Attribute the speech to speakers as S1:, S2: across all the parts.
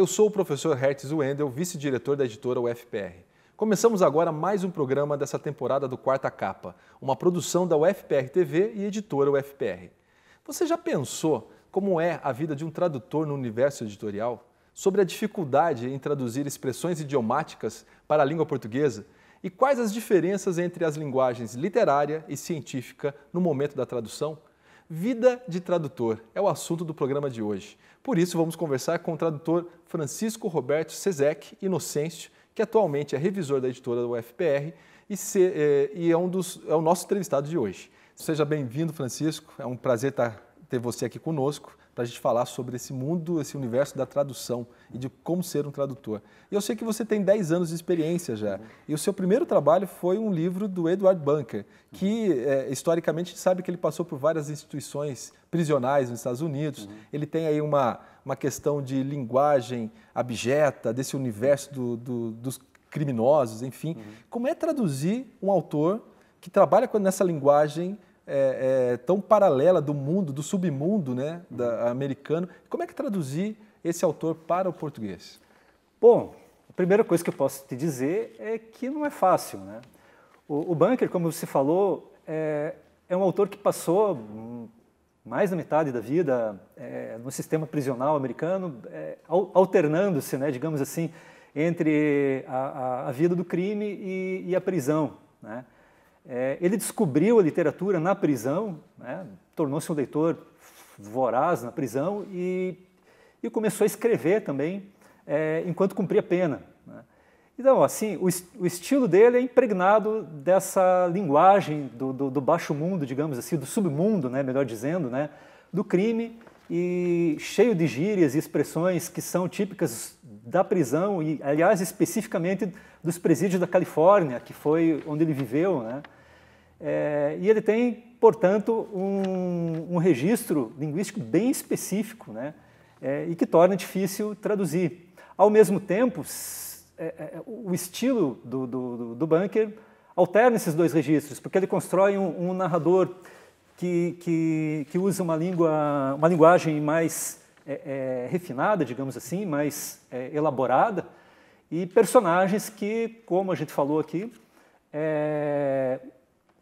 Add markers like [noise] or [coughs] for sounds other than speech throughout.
S1: Eu sou o professor Hertz Wendel, vice-diretor da editora UFPR. Começamos agora mais um programa dessa temporada do Quarta Capa, uma produção da UFPR TV e editora UFPR. Você já pensou como é a vida de um tradutor no universo editorial? Sobre a dificuldade em traduzir expressões idiomáticas para a língua portuguesa? E quais as diferenças entre as linguagens literária e científica no momento da tradução? Vida de tradutor é o assunto do programa de hoje. Por isso, vamos conversar com o tradutor Francisco Roberto Sezec Inocêncio, que atualmente é revisor da editora do UFPR e, se, é, e é, um dos, é o nosso entrevistado de hoje. Seja bem-vindo, Francisco. É um prazer estar ter você aqui conosco para a gente falar sobre esse mundo, esse universo da tradução e de como ser um tradutor. E eu sei que você tem 10 anos de experiência já. Uhum. E o seu primeiro trabalho foi um livro do Edward Bunker, que é, historicamente a gente sabe que ele passou por várias instituições prisionais nos Estados Unidos. Uhum. Ele tem aí uma, uma questão de linguagem abjeta, desse universo do, do, dos criminosos, enfim. Uhum. Como é traduzir um autor que trabalha nessa linguagem é, é, tão paralela do mundo, do submundo né, da, americano. Como é que traduzir esse autor para o português? Bom, a primeira coisa que eu posso te
S2: dizer é que não é fácil. Né? O, o Bunker, como você falou, é, é, um autor que passou mais da metade da vida é, no sistema prisional americano, é, alternando-se, né, digamos assim, entre a, a, a, vida do crime e, e a prisão. Né? É, ele descobriu a literatura na prisão, né? tornou-se um leitor voraz na prisão e, e começou a escrever também é, enquanto cumpria pena. Né? Então, assim, o, o, estilo dele é impregnado dessa linguagem do, do, do baixo mundo, digamos assim, do submundo, né? melhor dizendo, né? do crime e cheio de gírias e expressões que são típicas da prisão e, aliás, especificamente dos presídios da Califórnia, que foi onde ele viveu, né? É, e ele tem, portanto, um, um registro linguístico bem específico, né? É, e que torna difícil traduzir. Ao mesmo tempo, é, é, o estilo do, do, do Bunker alterna esses dois registros, porque ele constrói um, um narrador que, que, que, usa uma, língua, uma linguagem mais é, é, refinada, digamos assim, mais é, elaborada, e personagens que, como a gente falou aqui, é,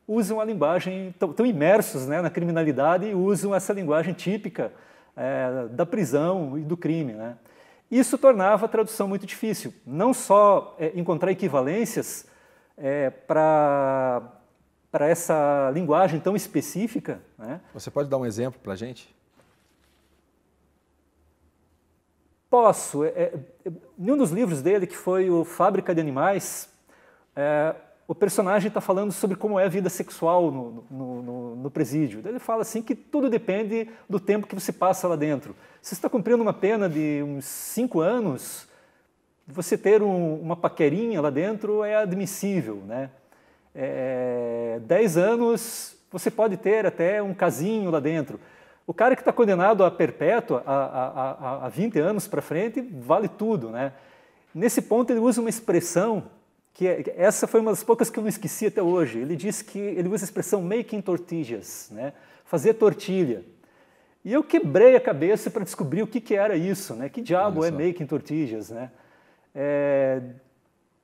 S2: usam a linguagem, estão imersos né, na criminalidade e usam essa linguagem típica é, da prisão e do crime. Né? Isso tornava a tradução muito difícil, não só é, encontrar equivalências é, para essa linguagem tão específica. Né? Você pode dar um exemplo para a gente? Posso. É, é, em um dos livros dele, que foi o Fábrica de Animais, é, o personagem está falando sobre como é a vida sexual no, no, no, no, presídio. Ele fala assim que tudo depende do tempo que você passa lá dentro. Se está cumprindo uma pena de uns cinco anos, você ter um, uma paquerinha lá dentro é admissível, né? É, dez anos, você pode ter até um casinho lá dentro. O cara que está condenado a perpétua, a, a, a 20 anos para frente, vale tudo. Né? Nesse ponto, ele usa uma expressão que é, essa foi uma das poucas que eu não esqueci até hoje. Ele diz que ele usa a expressão making tortillas, né? fazer tortilha. E eu quebrei a cabeça para descobrir o que, que era isso, né? Que diabo é making tortillas, né? É,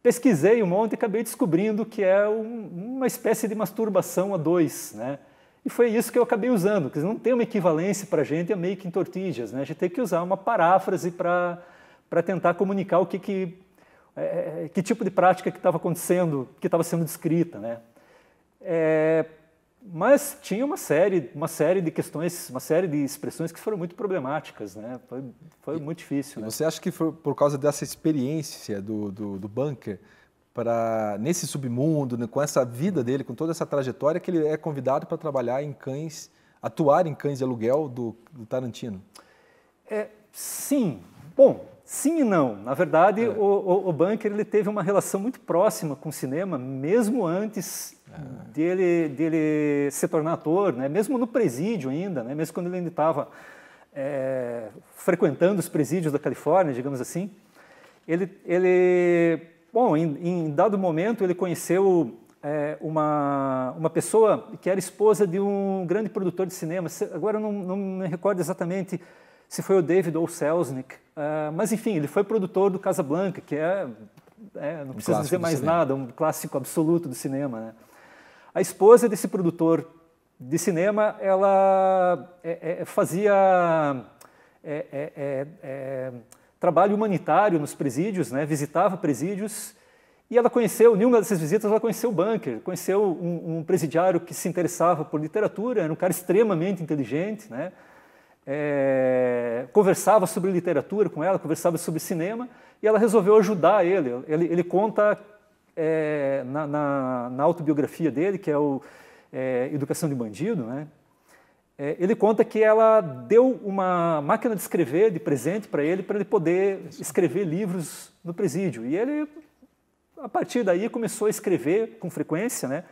S2: pesquisei um monte e acabei descobrindo que é um, uma espécie de masturbação a dois, né? E foi isso que eu acabei usando, porque não tem uma equivalência para a gente a é making tortillas, né? A gente tem que usar uma paráfrase para tentar comunicar o que, que, é, é, é que tipo de prática que estava acontecendo, que estava sendo descrita, né? É, mas tinha uma série, uma série de questões, uma série de expressões que foram muito problemáticas, né? Foi,
S1: foi e, muito difícil. Né? Você acha que foi por causa dessa experiência do, do, do bunker para nesse submundo, né, com essa vida dele, com toda essa trajetória, que ele é convidado para trabalhar em cães, atuar em cães de aluguel do, do Tarantino?
S2: É, sim. Bom, sim e não. Na verdade, é. o, o, o, Bunker ele teve uma relação muito próxima com o cinema, mesmo antes é. dele, dele se tornar ator, né? mesmo no presídio ainda, né? mesmo quando ele ainda estava é, frequentando os presídios da Califórnia, digamos assim. Ele, ele Bom, em, em dado momento ele conheceu é, uma, uma pessoa que era esposa de um grande produtor de cinema. Agora eu não, não me recordo exatamente se foi o David ou o Selznick, uh, mas enfim, ele foi produtor do Casablanca, que é, é não um preciso dizer mais nada, um clássico absoluto do cinema. Né? A esposa desse produtor de cinema, ela é, é, fazia é, é, trabalho humanitário nos presídios, né? visitava presídios, e ela conheceu, em uma dessas visitas, ela conheceu o Bunker, conheceu um, um presidiário que se interessava por literatura, era um cara extremamente inteligente, né? É, conversava sobre literatura com ela, conversava sobre cinema, e ela resolveu ajudar ele. Ele, ele conta é, na, na, na, autobiografia dele, que é o é, Educação de Bandido, né? é, ele conta que ela deu uma máquina de escrever de presente para ele, para ele poder escrever livros no presídio. E ele, a partir daí, começou a escrever com frequência. Né?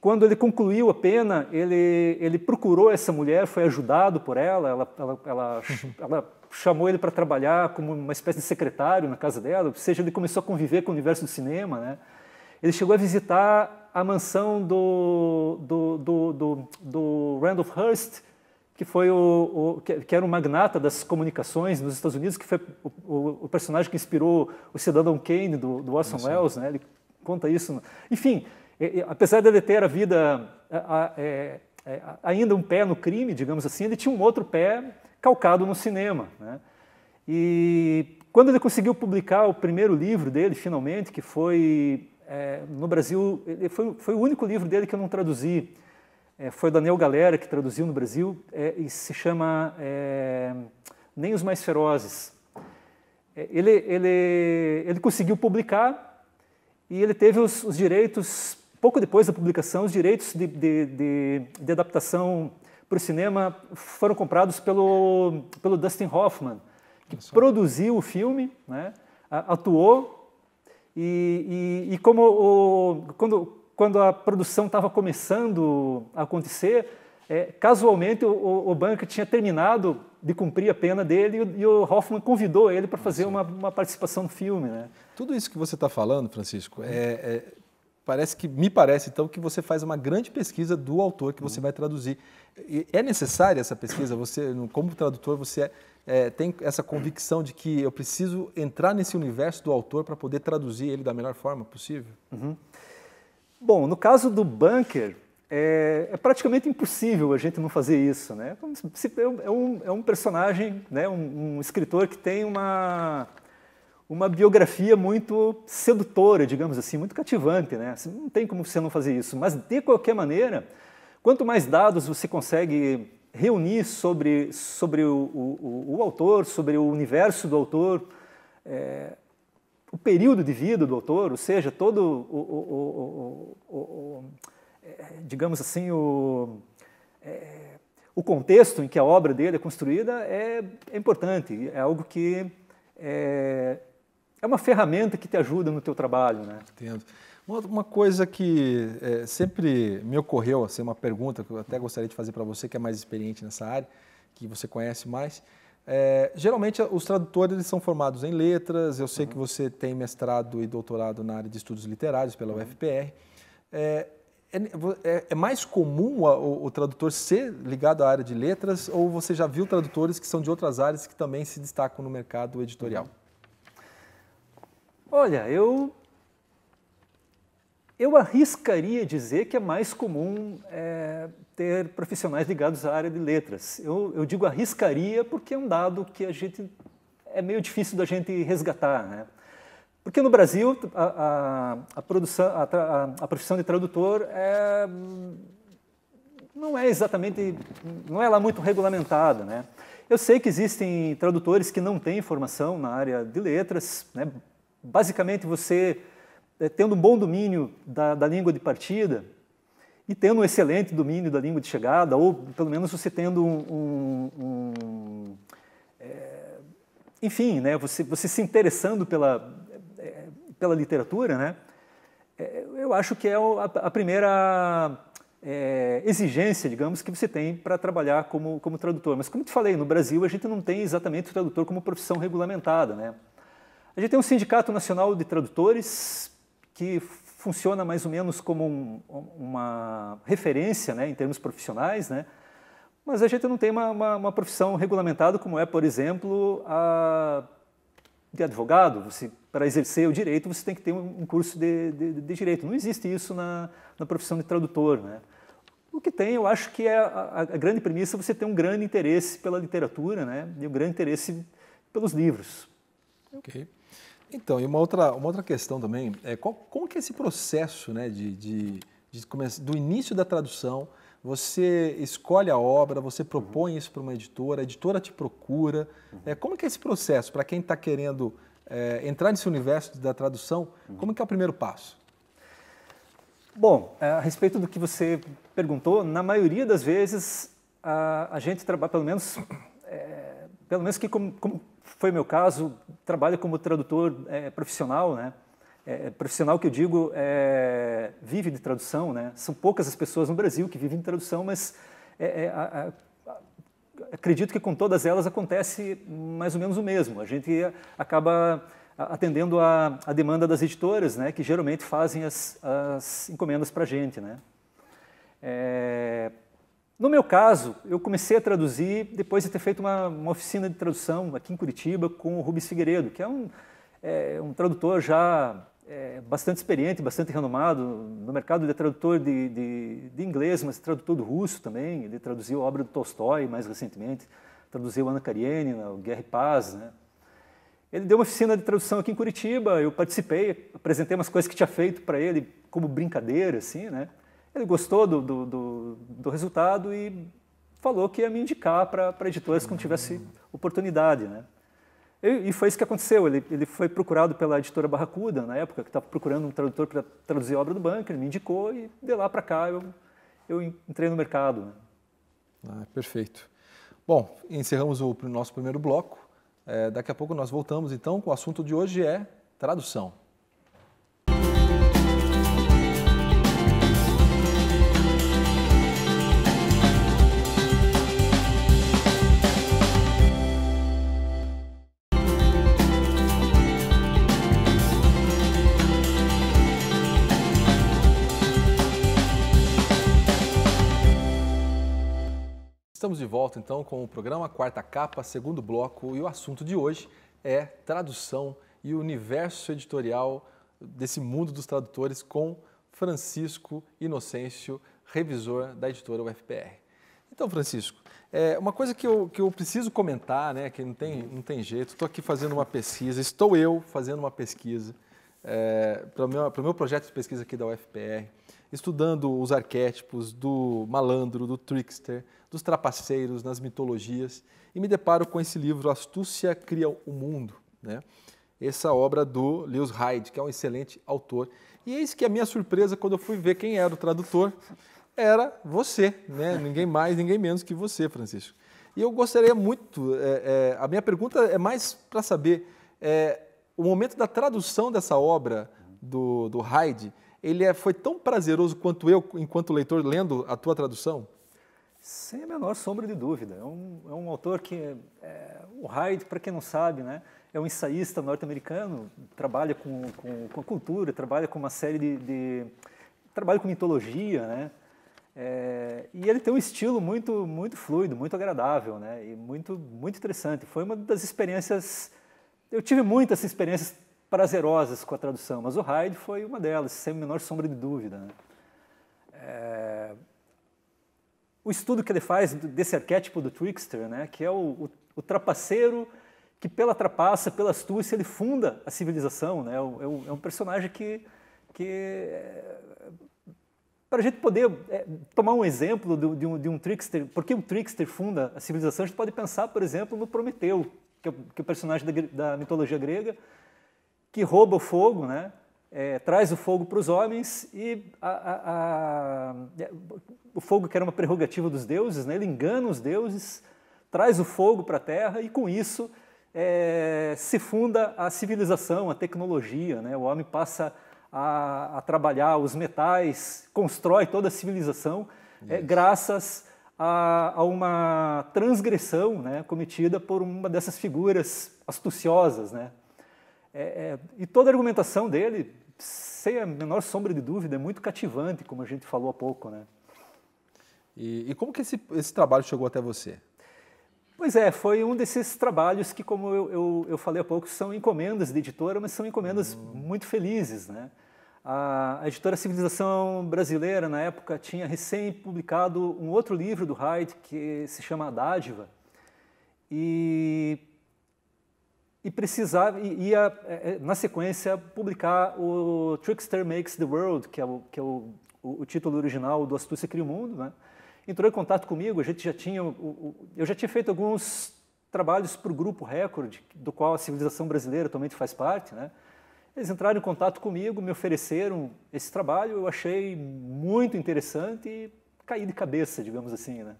S2: Quando ele concluiu a pena, ele, ele procurou essa mulher, foi ajudado por ela, ela, ela, ela, uhum. ela chamou ele para trabalhar como uma espécie de secretário na casa dela, ou seja, ele começou a conviver com o universo do cinema. Né? Ele chegou a visitar a mansão do, do, do, do, do Randolph Hearst, que foi o, o que, que, era um magnata das comunicações nos Estados Unidos, que foi o, o, o personagem que inspirou o Cidadão Kane do, do Orson Welles, né? Ele conta isso. Né? Enfim, é, é, apesar dele ter a vida é, é, ainda um pé no crime, digamos assim, ele tinha um outro pé calcado no cinema, né? E quando ele conseguiu publicar o primeiro livro dele, finalmente, que foi é, no Brasil, foi, foi, o único livro dele que eu não traduzi. É, foi o Daniel Galera que traduziu no Brasil é, e se chama é, Nem os Mais Ferozes. É, ele, ele, ele conseguiu publicar e ele teve os, os direitos, pouco depois da publicação, os direitos de, de, de, de adaptação para o cinema foram comprados pelo, pelo Dustin Hoffman, que Nossa. produziu o filme, né, atuou e, e, e como o, quando, quando a produção estava começando a acontecer, é, casualmente o, o tinha terminado de cumprir a pena
S1: dele e, o Hoffman convidou ele para fazer uma, uma, participação no filme. Né? Tudo isso que você está falando, Francisco, é, é, parece que me parece então que você faz uma grande pesquisa do autor que você hum. vai traduzir. é necessária essa pesquisa? Você, como tradutor, você é? é, tem essa convicção de que eu preciso entrar nesse universo do autor para poder traduzir ele da melhor forma possível? Uhum.
S2: Bom, no caso do Bunker, é, é, praticamente impossível a gente não fazer isso, né? É, é um, é um personagem, né? Um, um, escritor que tem uma uma biografia muito sedutora, digamos assim, muito cativante, né? Assim, não tem como você não fazer isso. Mas de qualquer maneira, quanto mais dados você consegue reunir sobre, sobre o, o, o autor, sobre o universo do autor, é, o período de vida do autor, ou seja, todo o, o é, digamos assim, o, é, o contexto em que a obra dele é construída é, é importante, é algo que é, é uma ferramenta que te ajuda no teu
S1: trabalho. Né? Entendo. Uma coisa que é, sempre me ocorreu, assim, uma pergunta que eu até gostaria de fazer para você, que é mais experiente nessa área, que você conhece mais. É, geralmente, os tradutores eles são formados em letras. Eu sei uhum. que você tem mestrado e doutorado na área de estudos literários pela uhum. UFPR. Eh, é, é, é, mais comum a, o, o, tradutor ser ligado à área de letras ou você já viu tradutores que são de outras áreas que também se destacam no mercado editorial? Uhum. Olha, eu eu arriscaria dizer que é mais comum é,
S2: ter profissionais ligados à área de letras. Eu, eu, digo arriscaria porque é um dado que a gente é meio difícil da gente resgatar, né? Porque no Brasil a, a, a produção, a, a, profissão de tradutor é, não é exatamente, não é lá muito regulamentada, né? Eu sei que existem tradutores que não têm formação na área de letras, né? Basicamente você é, tendo um bom domínio da, da, língua de partida e tendo um excelente domínio da língua de chegada, ou pelo menos você tendo um. um, um é, enfim, né, você, você se interessando pela, é, pela literatura, né, é, eu acho que é a, a primeira é, exigência, digamos, que você tem para trabalhar como, como tradutor. Mas, como te falei, no Brasil a gente não tem exatamente o tradutor como profissão regulamentada. Né? A gente tem um Sindicato Nacional de Tradutores, que funciona mais ou menos como um, uma referência né, em termos profissionais, né? mas a gente não tem uma, uma, uma profissão regulamentada como é, por exemplo, a de advogado. Você, para exercer o direito, você tem que ter um curso de, de, de direito. Não existe isso na, na profissão de tradutor. Né? O que tem, eu acho que é a, a, grande premissa você ter um grande interesse pela literatura né? e um grande
S1: interesse pelos livros. Ok. Então, e uma outra, uma outra questão também é qual, como que é esse processo né, de, de, de começar, do início da tradução, você escolhe a obra, você uhum. propõe uhum. isso para uma editora, a editora te procura. Uhum. É, como que é esse processo para quem está querendo é, entrar nesse universo da tradução? Uhum. Como que é o primeiro passo? Bom, é, a respeito do que você perguntou,
S2: na maioria das vezes a, a gente trabalha, pelo menos [coughs] é, pelo menos que como, como foi meu caso, trabalho como tradutor é, profissional, né? É, profissional que eu digo é, vive de tradução, né? São poucas as pessoas no Brasil que vivem de tradução, mas é, é, a, a, acredito que com todas elas acontece mais ou menos o mesmo. A gente acaba atendendo a, a demanda das editoras, né? Que geralmente fazem as, as encomendas para a gente, né? É, no meu caso, eu comecei a traduzir depois de ter feito uma, uma oficina de tradução aqui em Curitiba com o Rubens Figueiredo, que é um, é, um tradutor já é, bastante experiente, bastante renomado no mercado de é tradutor de, de, de, inglês, mas tradutor do russo também. Ele traduziu a obra do Tolstói mais recentemente, traduziu Ana Karenina, o Guerra e Paz. Né? Ele deu uma oficina de tradução aqui em Curitiba, eu participei, apresentei umas coisas que tinha feito para ele como brincadeira, assim, né? Ele gostou do, do, do, do resultado e falou que ia me indicar para editoras quando tivesse oportunidade, né? E, foi isso que aconteceu. Ele, ele foi procurado pela editora Barracuda, na época, que estava procurando um tradutor para traduzir a obra do Bunker, me indicou e de lá para cá eu, eu entrei
S1: no mercado. Né? Ah, perfeito. Bom, encerramos o nosso primeiro bloco. É, daqui a pouco nós voltamos, então, com o assunto de hoje é tradução. Estamos de volta então com o programa Quarta Capa, segundo bloco, e o assunto de hoje é tradução e o universo editorial desse mundo dos tradutores com Francisco Inocêncio, revisor da editora UFPR. Então, Francisco, é uma coisa que eu, que eu preciso comentar, né, que não tem, não tem jeito, estou aqui fazendo uma pesquisa, estou eu fazendo uma pesquisa é, para o meu, pro meu projeto de pesquisa aqui da UFPR, estudando os arquétipos do malandro, do trickster, dos trapaceiros nas mitologias, e me deparo com esse livro Astúcia Cria o Mundo, né? essa obra do Lewis Hyde, que é um excelente autor. E eis que a minha surpresa quando eu fui ver quem era o tradutor era você, né? ninguém mais, ninguém menos que você, Francisco. E eu gostaria muito, é, é, a minha pergunta é mais para saber, é, o momento da tradução dessa obra do, do Hyde, ele é, foi tão prazeroso quanto eu, enquanto leitor, lendo a tua tradução?
S2: Sem a menor sombra de dúvida. É um, é um autor que. É, o Hyde, para quem não sabe, né, é um ensaísta norte-americano, trabalha com, com, com, cultura, trabalha com uma série de. de trabalha com mitologia, né? É, e ele tem um estilo muito, muito fluido, muito agradável, né? E muito, muito interessante. Foi uma das experiências eu tive muitas experiências prazerosas com a tradução, mas o Hyde foi uma delas, sem a menor sombra de dúvida. Né? É... O estudo que ele faz desse arquétipo do trickster, né, que é o, o, o trapaceiro que pela trapaça, pela astúcia, ele funda a civilização. Né? É, um, é um é personagem que, que é, para a gente poder é, tomar um exemplo de, de, um, de um trickster, por que um trickster funda a civilização, a gente pode pensar, por exemplo, no Prometeu, que é o, que é o personagem da, da, mitologia grega, que rouba o fogo, né? É, traz o fogo para os homens e a, a, a, é, o fogo que era uma prerrogativa dos deuses, né? ele engana os deuses, traz o fogo para a terra e com isso é, se funda a civilização, a tecnologia. Né? O homem passa a, trabalhar os metais, constrói toda a civilização é, graças a, a uma transgressão né, cometida por uma dessas figuras astuciosas. Né? É, é, e toda a argumentação dele, sem a menor sombra de dúvida, é muito cativante, como a gente falou há pouco. Né? E, e como que esse, esse trabalho chegou até você? Pois é, foi um desses trabalhos que, como eu, eu, eu, falei há pouco, são encomendas de editora, mas são encomendas hum. muito felizes, né? A editora Civilização Brasileira, na época, tinha recém publicado um outro livro do Hyde que se chama A Dádiva e, e precisava, ia, é, é, na sequência, publicar o Trickster Makes the World, que é o, que é o, o, o título original do Astúcia Cria o Mundo. Né? Entrou em contato comigo, a gente já tinha, eu já tinha feito alguns trabalhos para o Grupo Record, do qual a Civilização Brasileira atualmente faz parte, né? Eles entraram em contato comigo, me ofereceram esse trabalho, eu achei muito interessante e caí de cabeça,
S1: digamos assim, né?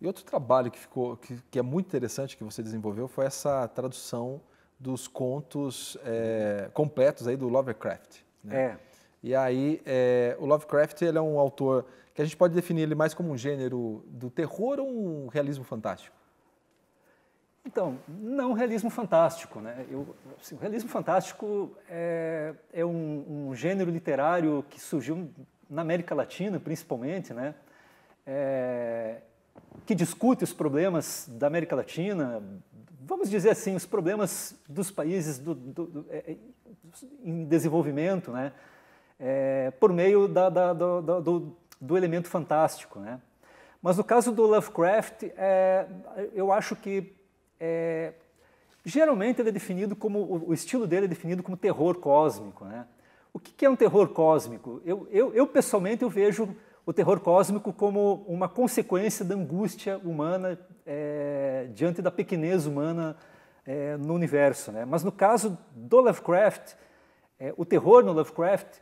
S1: E outro trabalho que ficou, que, que é muito interessante que você desenvolveu foi essa tradução dos contos é, completos aí do Lovecraft. Né? É. E aí, é, o Lovecraft ele é um autor que a gente pode definir ele mais como um gênero do terror ou um realismo fantástico?
S2: Então, não realismo fantástico. Né? Eu, assim, o realismo fantástico é, é um, um, gênero literário que surgiu na América Latina, principalmente, né? É, que discute os problemas da América Latina, vamos dizer assim, os problemas dos países do, do, do, é, é em desenvolvimento, né? É, por meio da, da, do, elemento fantástico. Né? Mas no caso do Lovecraft, é, eu acho que é, geralmente ele é definido como, o estilo dele é definido como terror cósmico. Né? O que é um terror cósmico? Eu, eu, eu, pessoalmente eu vejo o terror cósmico como uma consequência da angústia humana é, diante da pequenez humana é, no universo. Né? Mas no caso do Lovecraft, é, o terror no Lovecraft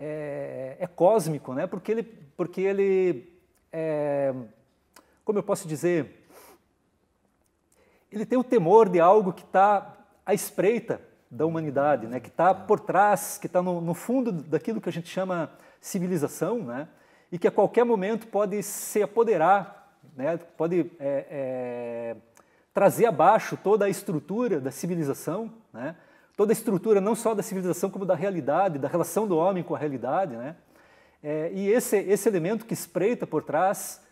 S2: é, é cósmico, né? porque ele, porque ele é, como eu posso dizer, ele tem o temor de algo que está à espreita da humanidade, né? que está é. por trás, que está no, no, fundo daquilo que a gente chama civilização, né? e que a qualquer momento pode se apoderar, né? pode é, é, trazer abaixo toda a estrutura da civilização, né? toda a estrutura não só da civilização como da realidade, da relação do homem com a realidade. Né? É, e esse, esse elemento que espreita por trás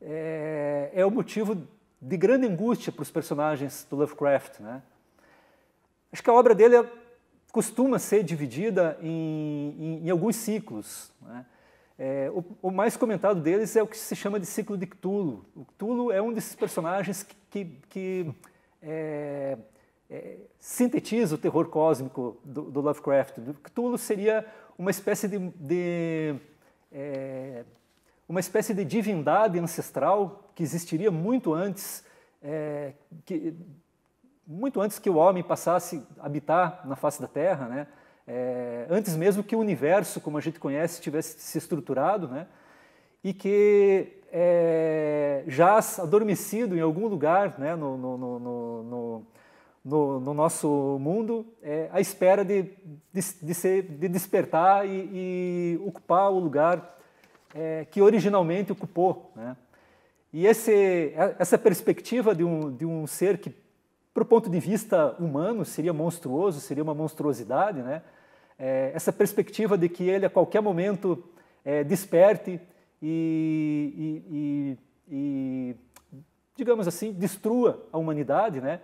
S2: é, é o motivo de grande angústia para os personagens do Lovecraft. Né? Acho que a obra dele é, costuma ser dividida em, em, em alguns ciclos. Né? É, o, o, mais comentado deles é o que se chama de ciclo de Cthulhu. O Cthulhu é um desses personagens que, que, que é, é, sintetiza o terror cósmico do, do Lovecraft. O Cthulhu seria uma espécie de, de é, uma espécie de divindade ancestral que existiria muito antes, é, que, muito antes que o homem passasse a habitar na face da Terra, né? É, antes mesmo que o universo, como a gente conhece, tivesse se estruturado, né? e que é, jaz adormecido em algum lugar né? no, no, no, no, no nosso mundo, é, à espera de, de, de, ser, de despertar e, e ocupar o lugar é, que originalmente ocupou. Né? E esse, é, essa perspectiva de um, de um ser que, para o ponto de vista humano, seria monstruoso, seria uma monstruosidade, né? É, essa perspectiva de que ele a qualquer momento é, desperte e, e, e, e, digamos assim, destrua a humanidade, né?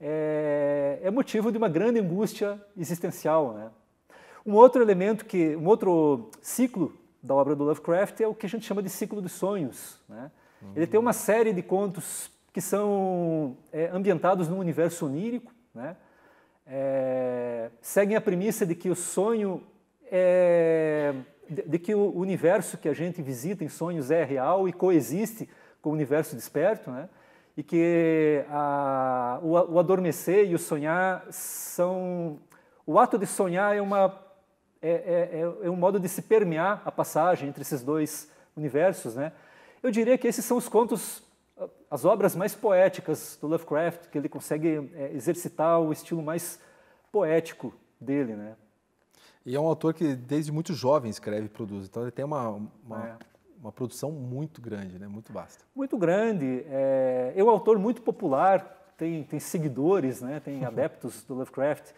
S2: É, é, motivo de uma grande angústia existencial. Né? Um outro elemento que, um outro ciclo da obra do Lovecraft é o que a gente chama de ciclo dos sonhos. Né? Uhum. Ele tem uma série de contos que são é, ambientados num universo onírico, né? é, seguem a premissa de que o sonho é, de, de, que o universo que a gente visita em sonhos é real e coexiste com o universo desperto, né? e que a, o, o adormecer e o sonhar são o ato de sonhar é uma é, é, é, é um modo de se permear a passagem entre esses dois universos. Né? Eu diria que esses são os contos, ah, as obras mais poéticas do Lovecraft, que ele
S1: consegue é, exercitar o estilo mais poético dele. Né? E é um autor que desde muito jovem escreve e produz, então ele tem uma, uma, é. uma produção muito grande, né? muito vasta.
S2: Muito grande, é, é um autor muito popular, tem, tem seguidores, né? tem [laughs] adeptos do Lovecraft.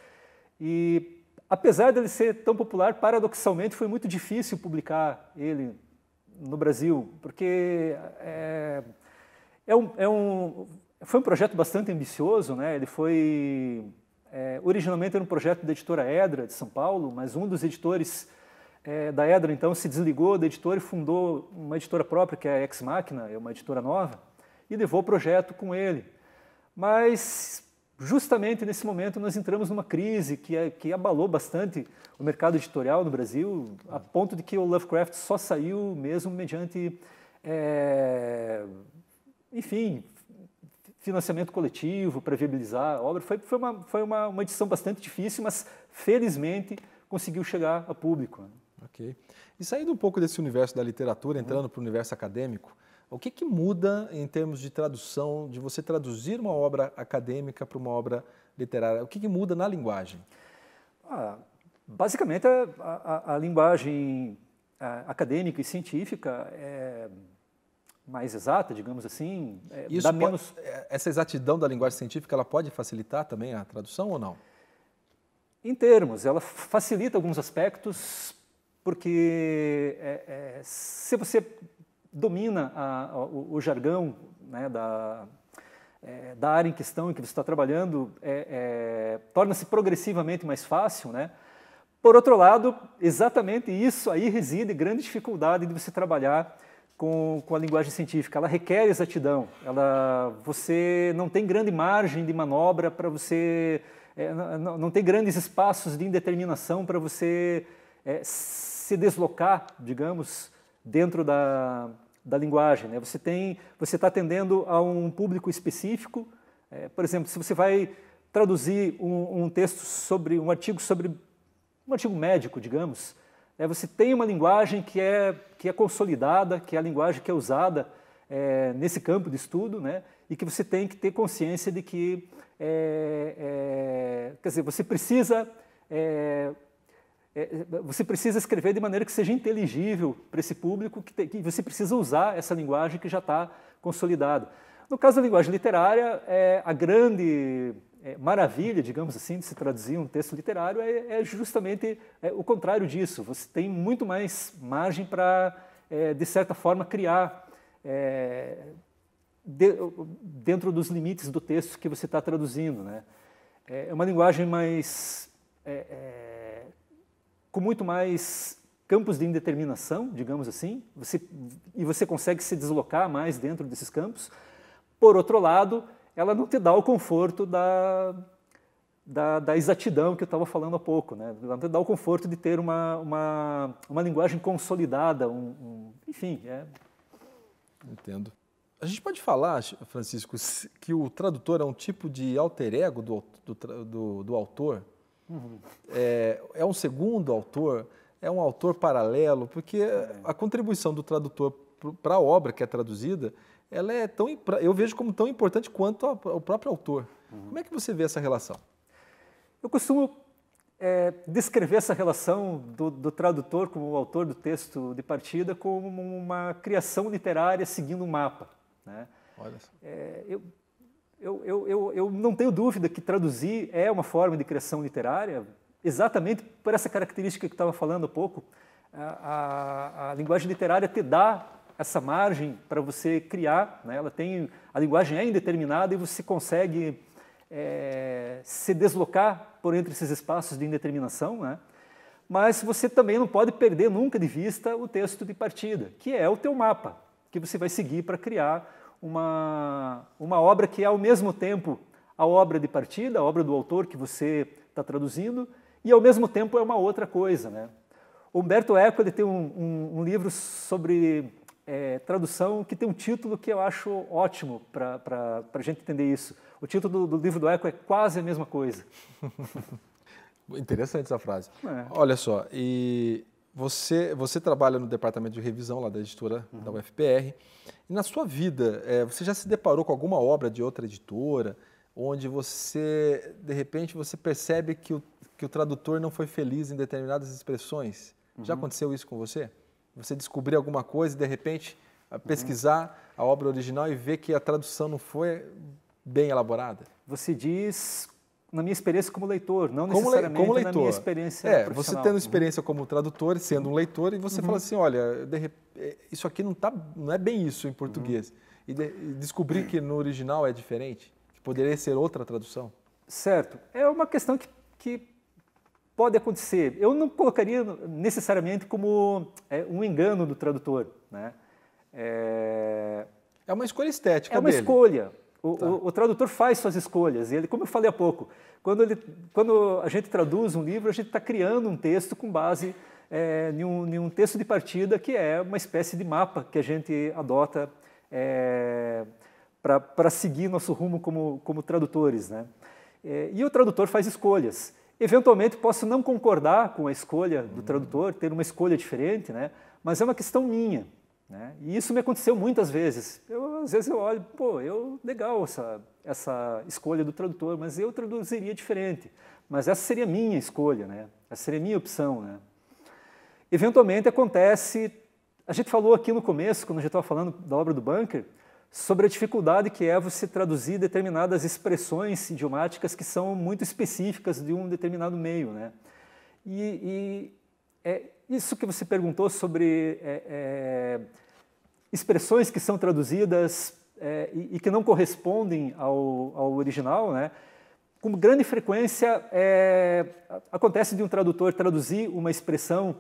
S2: E Apesar dele ser tão popular, paradoxalmente foi muito difícil publicar ele no Brasil, porque é, é, um, é um, foi um projeto bastante ambicioso, né? Ele foi é, originalmente era um projeto da editora Edra de São Paulo, mas um dos editores é, da Edra então se desligou da editora e fundou uma editora própria que é a Ex Machina, é uma editora nova, e levou o projeto com ele. Mas justamente nesse momento nós entramos numa crise que, é, que abalou bastante o mercado editorial no Brasil, a ponto de que o Lovecraft só saiu mesmo mediante, é, enfim, financiamento coletivo para viabilizar a obra. Foi, foi, uma, foi uma, uma edição bastante difícil, mas felizmente conseguiu
S1: chegar a público. Ok. E saindo um pouco desse universo da literatura, entrando uhum. para o universo acadêmico, o que, que muda em termos de tradução, de você traduzir uma obra acadêmica para uma obra literária? O que, que muda na linguagem? Ah, basicamente,
S2: a, a, a linguagem a, acadêmica e científica é
S1: mais exata, digamos assim, é, Isso dá menos... Pode, é, essa exatidão da linguagem científica, ela pode facilitar também a tradução ou não? Em termos, ela facilita alguns
S2: aspectos, porque é, é, se você domina a, a, o, o, jargão né, da, é, da área em questão em que você está trabalhando, é, é, torna-se progressivamente mais fácil, né? Por outro lado, exatamente isso aí reside grande dificuldade de você trabalhar com, com a linguagem científica. Ela requer exatidão, ela, você não tem grande margem de manobra para você, é, não, não, tem grandes espaços de indeterminação para você é, se deslocar, digamos, dentro da, da linguagem. Né? Você tem, você está atendendo a um público específico. É, por exemplo, se você vai traduzir um, um, texto sobre um artigo sobre um artigo médico, digamos, é, você tem uma linguagem que é que é consolidada, que é a linguagem que é usada é, nesse campo de estudo, né? E que você tem que ter consciência de que, é, é quer dizer, você precisa é, é, você precisa escrever de maneira que seja inteligível para esse público, que, te, que você precisa usar essa linguagem que já está consolidada. No caso da linguagem literária, é, a grande é, maravilha, digamos assim, de se traduzir um texto literário é, é justamente é, o contrário disso. Você tem muito mais margem para, é, de certa forma, criar é, de, dentro dos limites do texto que você está traduzindo. Né? É uma linguagem mais com muito mais campos de indeterminação, digamos assim, você, e você consegue se deslocar mais dentro desses campos. Por outro lado, ela não te dá o conforto da, da, da exatidão que eu estava falando há pouco, né? ela não te dá o conforto de ter uma, uma, uma linguagem consolidada, um, um, enfim. É...
S1: Entendo. A gente pode falar, Francisco, que o tradutor é um tipo de alter ego do, do, do, do autor? É, é um segundo autor, é um autor paralelo, porque a contribuição do tradutor para a obra que é traduzida, ela é tão eu vejo como tão importante quanto o próprio autor. Uhum. Como é que você vê essa relação? Eu costumo é, descrever essa relação
S2: do, do tradutor como o autor do texto de partida como uma criação literária seguindo um mapa. Né? Olha só. É, eu, eu, eu, eu, eu não tenho dúvida que traduzir é uma forma de criação literária, exatamente por essa característica que estava falando há pouco. A, a, a, linguagem literária te dá essa margem para você criar, né? ela tem a linguagem é indeterminada e você consegue é, se deslocar por entre esses espaços de indeterminação, né? mas você também não pode perder nunca de vista o texto de partida, que é o teu mapa que você vai seguir para criar uma, uma obra que é ao mesmo tempo a obra de partida, a obra do autor que você está traduzindo, e ao mesmo tempo é uma outra coisa. Né? Humberto Eco ele tem um, um, um livro sobre é, tradução que tem um título que eu acho ótimo para a gente entender isso. O título do, do, livro
S1: do Eco é quase a mesma coisa. [laughs] Interessante essa frase. É. Olha só, e você, você trabalha no departamento de revisão lá da editora uhum. da UFPR. E na sua vida, é, você já se deparou com alguma obra de outra editora onde você, de repente, você percebe que o, que o tradutor não foi feliz em determinadas expressões? Uhum. Já aconteceu isso com você? Você descobrir alguma coisa e, de repente, uhum. pesquisar uhum. a obra original e ver que a tradução não foi bem elaborada? Você diz na minha experiência como leitor, não como necessariamente como leitor. na minha experiência é, profissional. Você tendo experiência como tradutor, sendo um leitor, e você uhum. fala assim, olha, de, é, isso aqui não, tá, não é bem isso em português. Uhum. E, de, e descobrir que no original é diferente, que poderia ser outra tradução. Certo. É uma questão que, que pode acontecer. Eu não colocaria
S2: necessariamente como é, um engano do tradutor. Né? É... é uma escolha estética É uma dele. escolha, o, tá. o, o, tradutor faz suas escolhas. E ele, como eu falei há pouco, quando, ele, quando a gente traduz um livro, a gente está criando um texto com base é, em, um, em, um, texto de partida que é uma espécie de mapa que a gente adota é, para seguir nosso rumo como, como tradutores. Né? É, e o tradutor faz escolhas. Eventualmente posso não concordar com a escolha do hum. tradutor, ter uma escolha diferente, né? mas é uma questão minha. Né? E isso me aconteceu muitas vezes. Eu, às vezes eu olho, pô, eu legal essa, essa escolha do tradutor, mas eu traduziria diferente. Mas essa seria minha escolha, né? essa seria minha opção. Né? Eventualmente acontece, a gente falou aqui no começo, quando a gente estava falando da obra do Bunker, sobre a dificuldade que é você traduzir determinadas expressões idiomáticas que são muito específicas de um determinado meio. Né? E, é, isso que você perguntou sobre é, é, expressões que são traduzidas é, e, e, que não correspondem ao, ao original, né? com grande frequência é, acontece de um tradutor traduzir uma expressão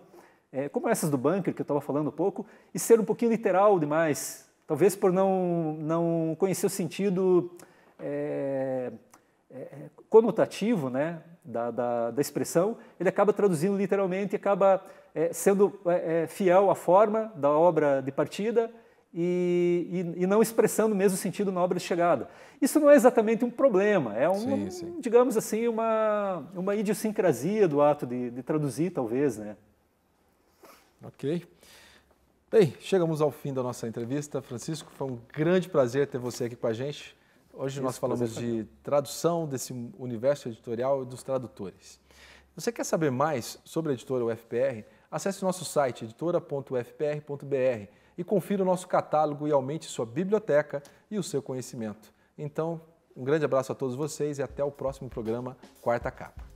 S2: é, como essas do Bunker, que eu estava falando há pouco, e ser um pouquinho literal demais, talvez por não, não conhecer o sentido é, é, conotativo né, da, da, da, expressão, ele acaba traduzindo literalmente, acaba é, sendo é, é, fiel à forma da obra de partida e, e, e, não expressando o mesmo sentido na obra de chegada. Isso não é exatamente um problema, é um, sim, sim. digamos assim, uma, uma idiosincrasia do ato de, de traduzir, talvez,
S1: né? Ok. Bem, chegamos ao fim da nossa entrevista. Francisco, foi um grande prazer ter você aqui com a gente. Hoje nós falamos de tradução desse universo editorial e dos tradutores. Você quer saber mais sobre a editora UFPR? Acesse nosso site editora.ufpr.br e confira o nosso catálogo e aumente sua biblioteca e o seu conhecimento. Então, um grande abraço a todos vocês e até o próximo programa Quarta Capa.